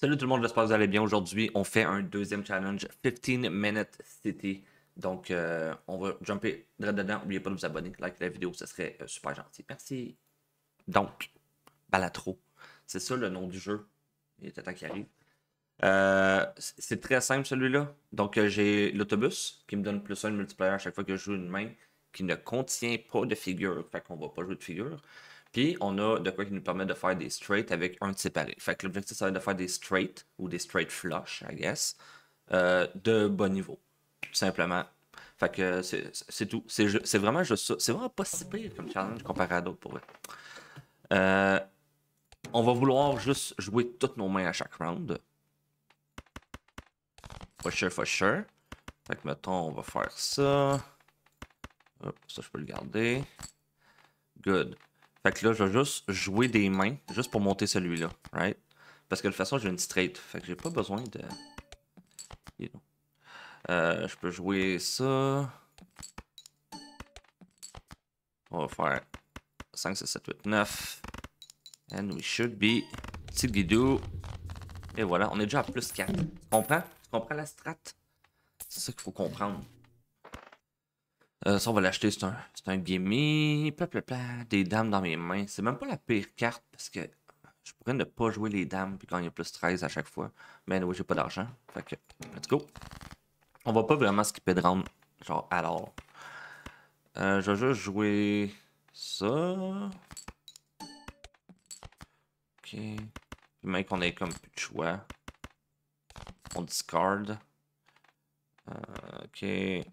Salut tout le monde, j'espère que vous allez bien. Aujourd'hui, on fait un deuxième challenge 15 Minute City. Donc, euh, on va jumper direct dedans. N'oubliez pas de vous abonner, liker la vidéo, ce serait euh, super gentil. Merci. Donc, Balatro. C'est ça le nom du jeu. Il est temps qu'il arrive. Euh, c'est très simple celui-là. Donc, j'ai l'autobus qui me donne plus un multiplayer à chaque fois que je joue une main qui ne contient pas de figure. Fait qu'on va pas jouer de figure. Puis on a de quoi qui nous permet de faire des straights avec un de séparé. Fait que l'objectif, ça va être de faire des straights ou des straight flush, I guess, euh, de bon niveau. Tout simplement. Fait que c'est tout. C'est vraiment juste ça. C'est vraiment pas si pire comme challenge comparé à d'autres pour eux. on va vouloir juste jouer toutes nos mains à chaque round. For sure, for sure. Fait que mettons, on va faire ça. ça je peux le garder. Good. Fait que là, je vais juste jouer des mains, juste pour monter celui-là, right? Parce que de toute façon, j'ai une straight, fait que j'ai pas besoin de... Euh, je peux jouer ça... On va faire 5, 6, 7, 8, 9. And we should be... Petit Guido. Et voilà, on est déjà à plus 4. Tu comprends? Tu comprends la strat? C'est ça qu'il faut comprendre. Euh, ça, on va l'acheter. C'est un, un gimme. des dames dans mes mains. C'est même pas la pire carte parce que je pourrais ne pas jouer les dames puis a plus 13 à chaque fois. Mais oui, j'ai pas d'argent. Fait que, let's go. On va pas vraiment skipper de round, genre, alors. Euh, je vais juste jouer ça. Ok. Même qu'on ait comme plus de choix. On discard. Euh, ok.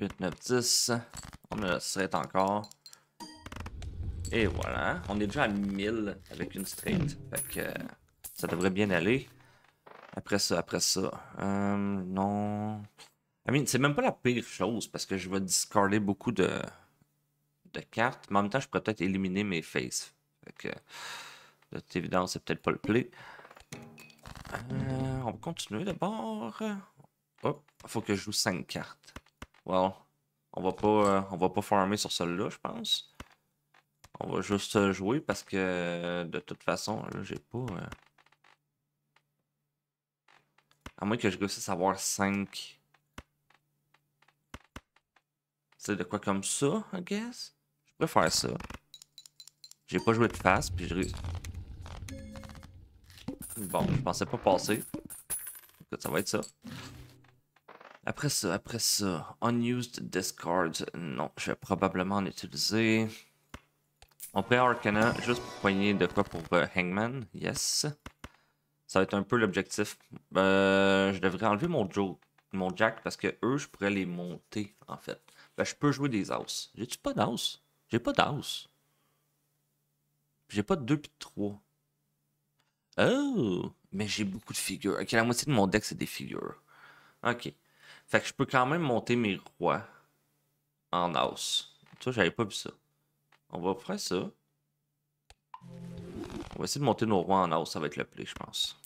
8, 9, 10. On a 7 encore. Et voilà. On est déjà à 1000 avec une straight. Euh, ça devrait bien aller. Après ça, après ça. Euh, non. c'est même pas la pire chose parce que je vais discarder beaucoup de, cartes. Mais en même temps, je pourrais peut-être éliminer mes faces. Fait que, de toute évidence, c'est peut-être pas le play. Euh, on va continuer d'abord. Hop, faut que je joue 5 cartes. Bon, on va pas, euh, on va pas farmer sur celle-là, je pense. On va juste euh, jouer parce que euh, de toute façon, là, j'ai pas. À moins que je réussisse à avoir 5. C'est de quoi comme ça, I guess? Je préfère ça. J'ai pas joué de face, puis je Bon, je pensais pas passer. ça va être ça. Après ça, après ça, unused discard, non, je vais probablement en utiliser. On prend Arcana juste pour poigner de quoi pour euh, Hangman, yes. Ça va être un peu l'objectif. Euh, je devrais enlever mon, mon Jack parce que eux, je pourrais les monter en fait. Ben, je peux jouer des house. J'ai-tu pas d'As? J'ai pas d'As. J'ai pas de 2 puis 3. Oh! Mais j'ai beaucoup de figures. Ok, la moitié de mon deck c'est des figures. Ok. Fait que je peux quand même monter mes rois en os. Ça, j'avais pas vu ça. On va faire ça. On va essayer de monter nos rois en os. Ça va être le play, je pense.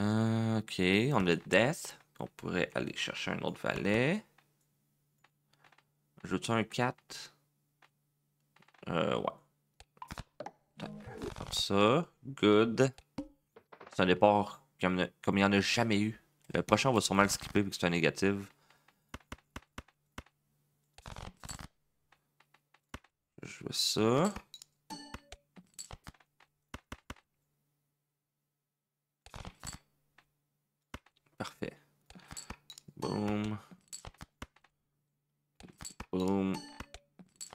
Euh, ok, on a Death. On pourrait aller chercher un autre valet. Je un 4? Euh, ouais. Comme ça. Good. C'est un départ comme il n'y en a jamais eu. Le prochain, on va sûrement le skipper vu que c'est un négatif. Je vois ça. Parfait. Boom. Boom.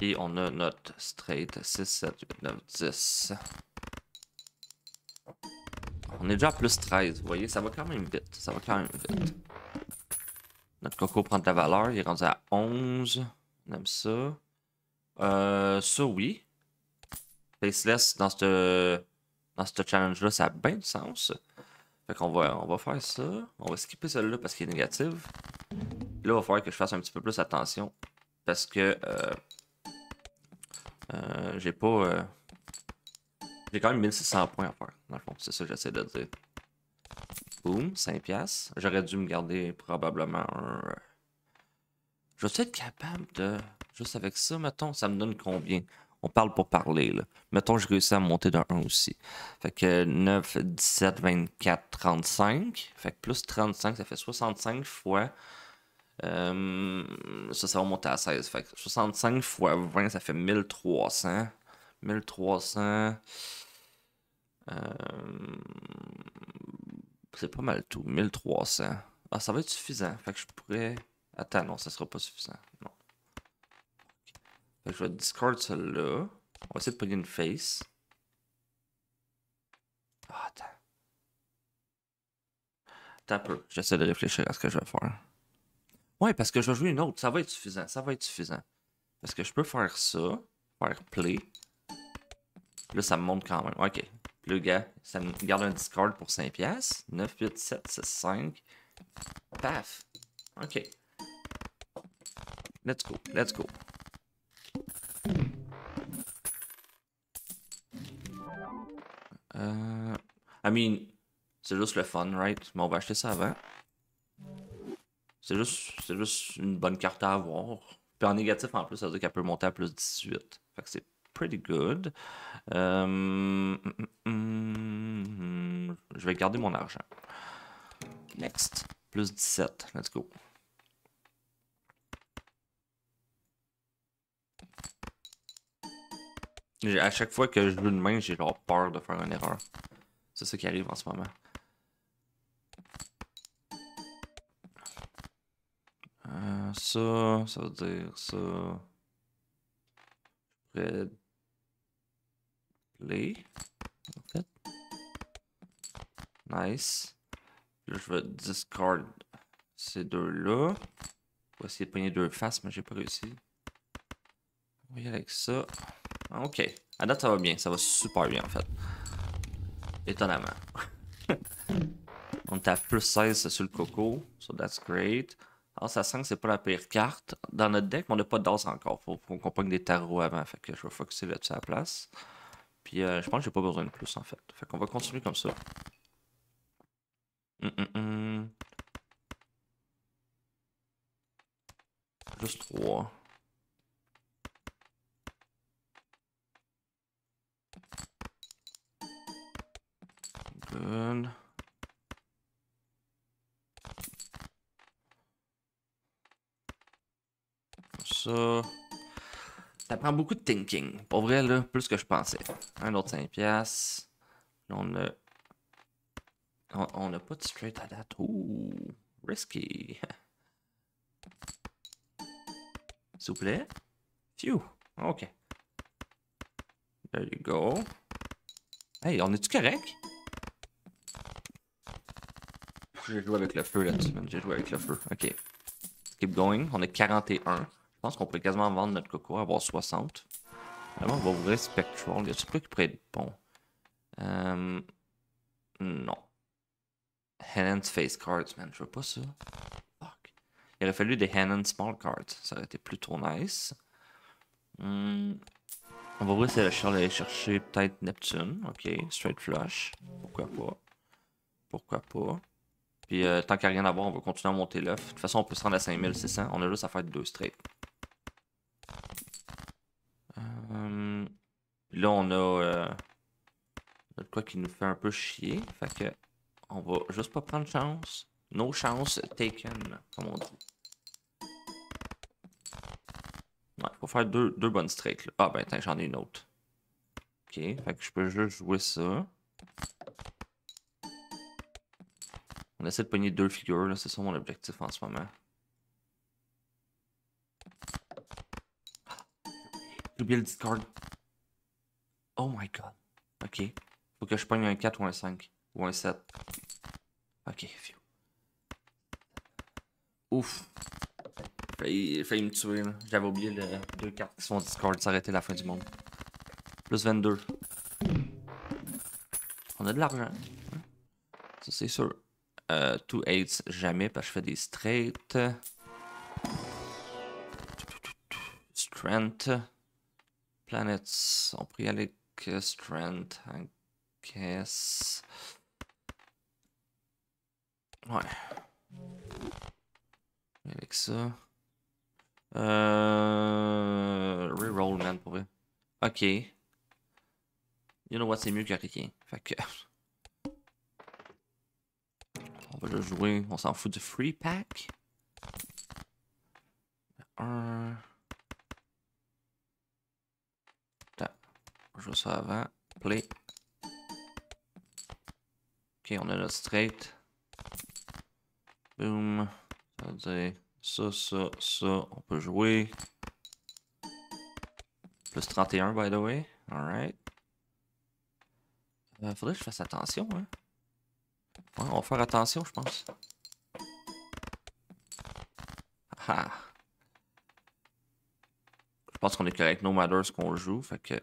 Et on a notre straight 6, 7, 8, 9, 10. On est déjà à plus 13, vous voyez, ça va quand même vite. Ça va quand même vite. Notre coco prend de la valeur, il est rendu à 11. On aime ça. Euh, ça, oui. Faceless, dans ce dans ce challenge-là, ça a bien du sens. Fait qu'on va, on va faire ça. On va skipper celle-là parce qu'il est négative. là, il va falloir que je fasse un petit peu plus attention. Parce que... euh, euh J'ai pas... Euh, j'ai quand même 1600 points à faire, dans le fond. C'est ça que j'essaie de dire. Boom, 5 piastres. J'aurais dû me garder probablement un... Euh, je vais être capable de... Juste avec ça, mettons, ça me donne combien? On parle pour parler, là. Mettons, je réussis à monter d'un 1 aussi. Fait que 9, 17, 24, 35. Fait que plus 35, ça fait 65 fois... Euh, ça, ça va monter à 16. Fait que 65 fois 20, ça fait 1300. 1300... Euh, c'est pas mal tout. 1300. Ah, ça va être suffisant. Fait que je pourrais... Attends, non, ça sera pas suffisant. Non. Fait que je vais discard celle-là. On va essayer de pogner une face. Ah, attends. Attends un peu. J'essaie de réfléchir à ce que je vais faire. Ouais, parce que je vais jouer une autre. Ça va être suffisant. Ça va être suffisant. Parce que je peux faire ça. Faire play. Là, ça me monte quand même. Ok le gars, ça me garde un discard pour 5 pièces. 9, 8, 7, 6, 5. Paf. OK. Let's go, let's go. Euh, I mean, c'est juste le fun, right? Mais on va acheter ça avant. C'est juste, juste une bonne carte à avoir. Puis en négatif, en plus, ça veut dire qu'elle peut monter à plus 18. Fait que c'est pretty good. Euh, mm, mm, mm, je vais garder mon argent. Next. Plus 17. Let's go. À chaque fois que je joue une main, j'ai genre peur de faire une erreur. C'est ce qui arrive en ce moment. Euh, ça, ça veut dire ça. Nice. Là, je vais discard ces deux-là. Je vais essayer de pogner deux faces, mais j'ai pas réussi. On y avec ça. Ok. À date, ça va bien. Ça va super bien, en fait. Étonnamment. On tape plus 16 sur le coco. So that's great. Alors, ah, sent que c'est pas la pire carte. Dans notre deck, on n'a pas de dos encore. Faut, faut qu'on pogne des tarots avant. Fait que je vais focuser là-dessus à la place. Euh, je pense que j'ai pas besoin de plus en fait. Fait qu'on va continuer comme ça. plus hum, hum, hum. 3. beaucoup de thinking. Pour vrai, là, plus que je pensais. Un autre 5 piastres. On a... On n'a pas de straight à date. Ouh, risky. S'il vous plaît. Phew. OK. There you go. Hey, on est-tu correct? J'ai joué avec le feu là-dessus, J'ai joué avec le feu. OK. Keep going. On est 41. Je pense qu'on peut quasiment vendre notre coco, avoir 60. Vraiment, on va ouvrir Spectral. Y a-tu truc qui pourrait être bon? Euh... Non. Hannon's Face Cards, man. Je veux pas ça. Fuck. Il aurait fallu des Hannon Small Cards. Ça aurait été plutôt nice. Hum... On va ouvrir c'est la chercher peut-être Neptune. Ok. Straight Flush. Pourquoi pas? Pourquoi pas? Puis euh, tant qu'il n'y a rien à voir, on va continuer à monter l'œuf. De toute façon, on peut se rendre à 5600. On a juste à faire deux straight. Là, on a euh, quoi qui nous fait un peu chier. Fait que on va juste pas prendre chance. No chance taken, comme on dit. Ouais, faut faire deux, bonnes strikes. Ah ben, attends, j'en ai une autre. Ok, fait je peux juste jouer ça. On essaie de pogner deux figures, là, c'est ça mon objectif en ce moment. J'ai le discard. Oh my god. Ok. Faut que je pogne un 4 ou un 5. Ou un 7. Ok, phew. Ouf. Failli, failli me tuer, J'avais oublié les deux cartes qui sont Discord s'arrêter la fin du monde. Plus 22. On a de l'argent. Ça, c'est sûr. Euh, two eights, jamais, parce que je fais des straight. Strength. Planets. On peut y aller strength, I guess. Ouais. Avec ça. Euh... Reroll, man, pour vrai. Ok. You know what, c'est mieux que rien. Fait que... On va le jouer, on s'en fout du free pack. Un... Je joue ça avant. Play. Ok, on a notre straight. Boom. Ça veut dire ça, ça, ça. On peut jouer. Plus 31, by the way. Alright. Euh, faudrait que je fasse attention, hein. on va faire attention, je pense. Ah. ah. Je pense qu'on est correct no matter ce qu'on joue, fait que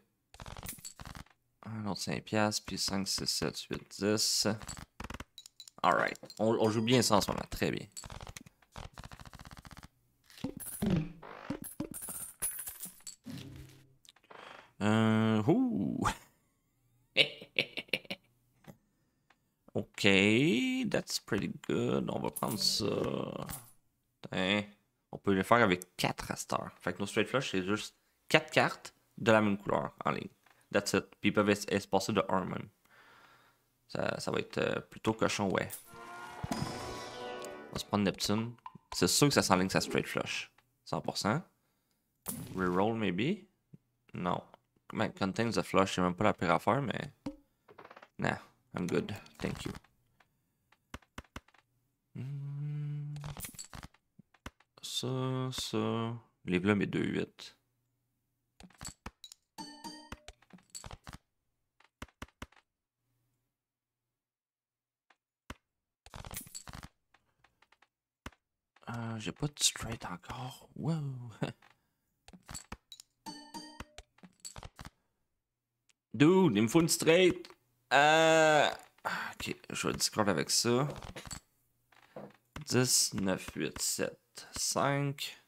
5 piastres, puis 5, 6, 7, 8, 10. Alright. On, on joue bien ça en ce moment. Très bien. Euh, ouh. ok, that's pretty good. On va prendre ça. On peut le faire avec 4 à Fait que nos straight flush, c'est juste 4 cartes de la même couleur en ligne. That's it. Puis ils peuvent se de Ça, va être euh, plutôt cochon, ouais. On va se prendre Neptune. C'est sûr que ça s'enligne sa straight flush. 100%. Reroll, maybe? Non. Man, contains the flush, c'est même pas la pire affaire, mais... Nah, I'm good. Thank you. Hmm. Ça, ça... Livre là mes 2-8. j'ai pas de straight encore. Wow! Dude, il me faut une straight! Euh... Ok, je vais avec ça. 10, 9, 8, 7, 5.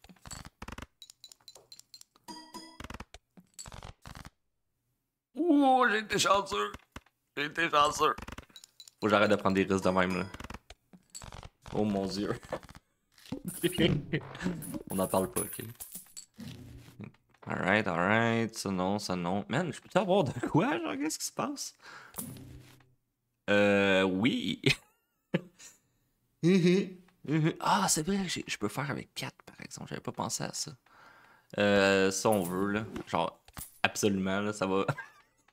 Ouh, j'ai été chanceux! J'ai été chanceux! Faut que j'arrête de prendre des risques de même, là. Oh mon dieu. On n'en parle pas, ok. Alright, alright, ça non, ça non. Man, je peux-tu avoir de quoi, genre, qu'est-ce qui se passe? Euh, oui! Mm-hmm. Mm-hmm. ah, c'est vrai, je peux faire avec 4, par exemple, j'avais pas pensé à ça. Euh, ça, on veut, là. Genre, absolument, là, ça va...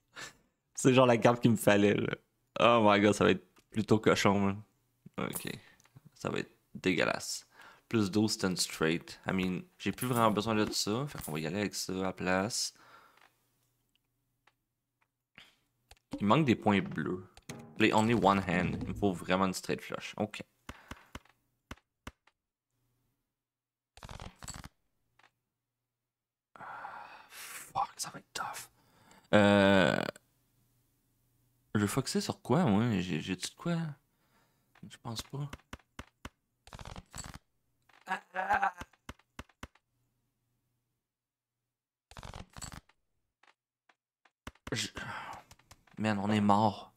c'est genre la carte qu'il me fallait, là. Oh my god, ça va être plutôt cochon, là. Ok, ça va être dégueulasse. Plus 12 stand straight. I mean, j'ai plus vraiment besoin de ça. Fait qu'on va y aller avec ça à la place. Il manque des points bleus. Play only one hand. Il me faut vraiment une straight flush. Ok. Fuck, ça va être tough. Euh... Je vais foxer sur quoi, moi? J'ai-tu de quoi? Je pense pas. Man, on est mort.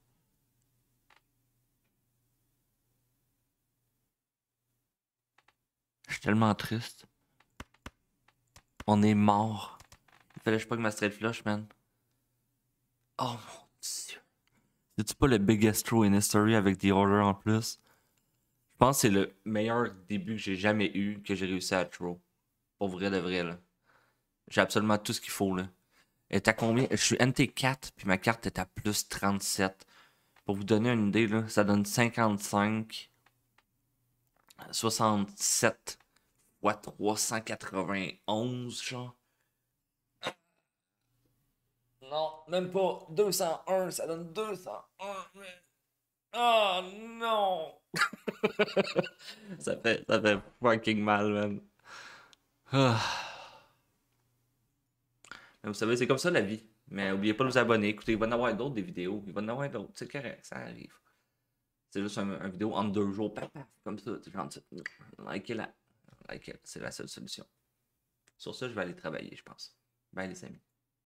Je suis tellement triste. On est mort. Il fallait je pas que ma straight flush, man. Oh mon dieu. C'est-tu pas le biggest throw in history avec des orders en plus? pense que c'est le meilleur début que j'ai jamais eu que j'ai réussi à troll Pour vrai de vrai, là. J'ai absolument tout ce qu'il faut, là. Elle est à combien Je suis NT4, puis ma carte est à plus 37. Pour vous donner une idée, là, ça donne 55. 67 fois 391, genre. Non, même pas 201, ça donne 201. Oh non! ça, fait, ça fait fucking mal, man. Ah. Vous savez, c'est comme ça la vie. Mais n'oubliez pas de vous abonner. Écoutez, il va y en avoir d'autres des vidéos. Il va y en avoir d'autres. C'est correct, ça arrive. C'est juste une un vidéo en deux jours. comme ça. Likez-la. Likez-la. C'est la seule solution. Sur ça, je vais aller travailler, je pense. Bye les amis.